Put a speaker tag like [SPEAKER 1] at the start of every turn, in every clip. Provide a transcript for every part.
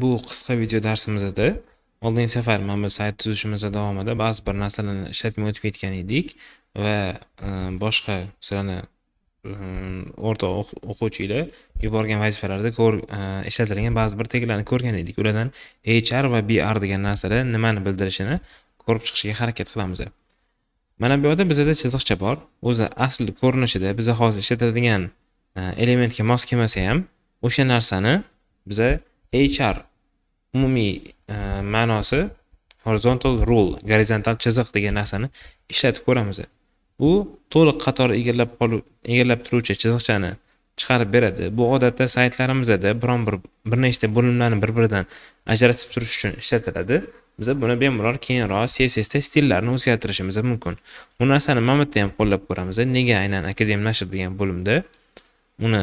[SPEAKER 1] bu qisqa video darsimizda oldingi safar mana bu sayt tuzishimiz davomida ba'zi bir narsalarni ishlatmay o'tib ketgan edik va e, boshqa sizlarni e, o'rta o'quvchilar yuborgan vazifalarda e, ishlatilgan ba'zi bir teglarni ko'rgan edik ulardan hr va br degan narsalar nimani bildirishini ko'rib chiqishga harakat qilamiz mana bu yerda bizada chiziqcha bor o'zi asl ko'rinishida biza hozir ishlatadigan elementga mos kelmasa ham o'sha narsani biza HR umumiy e, ma'nosi horizontal rule gorizontal chiziq degan narsani ishlatib ko'ramiz u to'liq qator egallab qolib egallab turuvchi chiziqchani chiqarib beradi bu odatda saytlarimizda biron bir bir nechta bo'limlarni bir biridan ajratib turish uchun ishlatiladi biz buni bemalol keyinroq da stillarni o'zgartirishimiz mumkin bu narsani mana bu yerda ham qo'llab ko'ramiz nega aynan akademik nashr degan bo'limda uni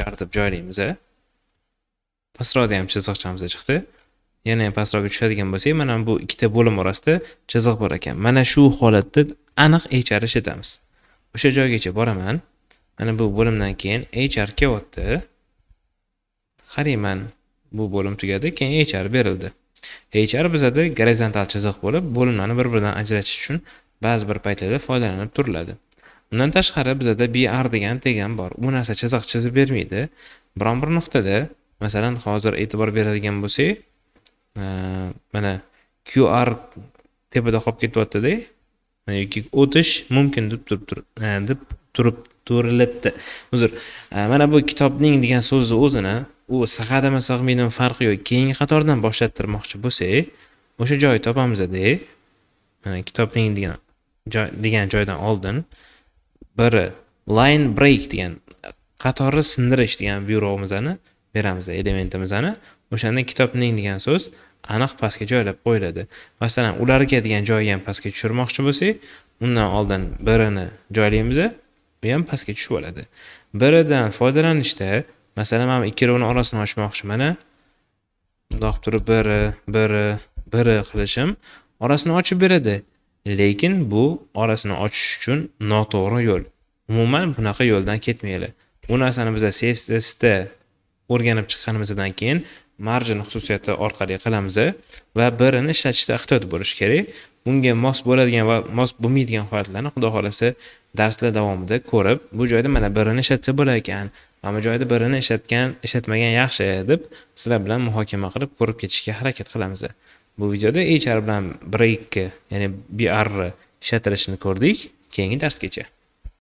[SPEAKER 1] hr deb joylaymiz pastroqda ham chiziqchamiz chiqdi yana ham pastroqqa tushadigan bo'lsak mana bu ikkita bo'lim orasida chiziq bor ekan mana shu holatda aniq hr ishlatamiz o'sha joygacha boraman mana bu bo'limdan keyin hr kelyapti qarayman bu bo'lim tugadi keyin hr berildi hr bizada gorizontal chiziq bo'lib bo'limlarni bir biridan ajratish uchun ba'zi bir paytlarda foydalanib turiladi undan tashqari bizada br degan tegan bor bu narsa chiziq chizib bermaydi biron bir nuqtada masalan hozir e'tibor beradigan bo'lsak e, mana qr tepada qolib ketyaptida e, yoki o'tish mumkin deb turib e, deb turib turilibdi uzr mana bu kitobning degan so'zni o'zini u sahadimi sahmiydan farqi yo'q keyingi qatordan boshlattirmoqchi bo'lsak o'sha joyni topamizda mana kitobning degan joy degan joydan oldin biri line break degan qatorni sindirish degan buyrug'imizni beramiz elementimizni o'shanda kitobning degan so'z aniq pastga joylab qo'yiladi masalan ularga degan joyi ham pastga tushirmoqchi bo'lsak undan oldin birini joylaymiz u ham pastga tushib oladi biridan foydalanishda masalan mana rovni orasini ochmoqchiman bundoq turib biri biri biri qilishim orasini ochib beradi lekin bu orasini ochish uchun noto'g'ri yo'l umuman bunaqa yo'ldan ketmanglar bu narsani biza css o'rganib chiqqanimizdan keyin marjin xususiyati orqali qilamiz va birini ishlatishda ehtiyot bo'lish kerak bunga mos bo'ladigan va mos bo'lmaydigan holatlarni xudo xohlasa darslar davomida ko'rib bu joyda mana birini ishlatsa bo'lar ekan mana bu joyda birini ishlatgan ishlatmagan yaxshi deb sizlar bilan muhokama qilib ko'rib ketishga harakat qilamiz bu videoda hr bilan breakni ya'ni brni ishlatilishini ko'rdik keyingi darsgacha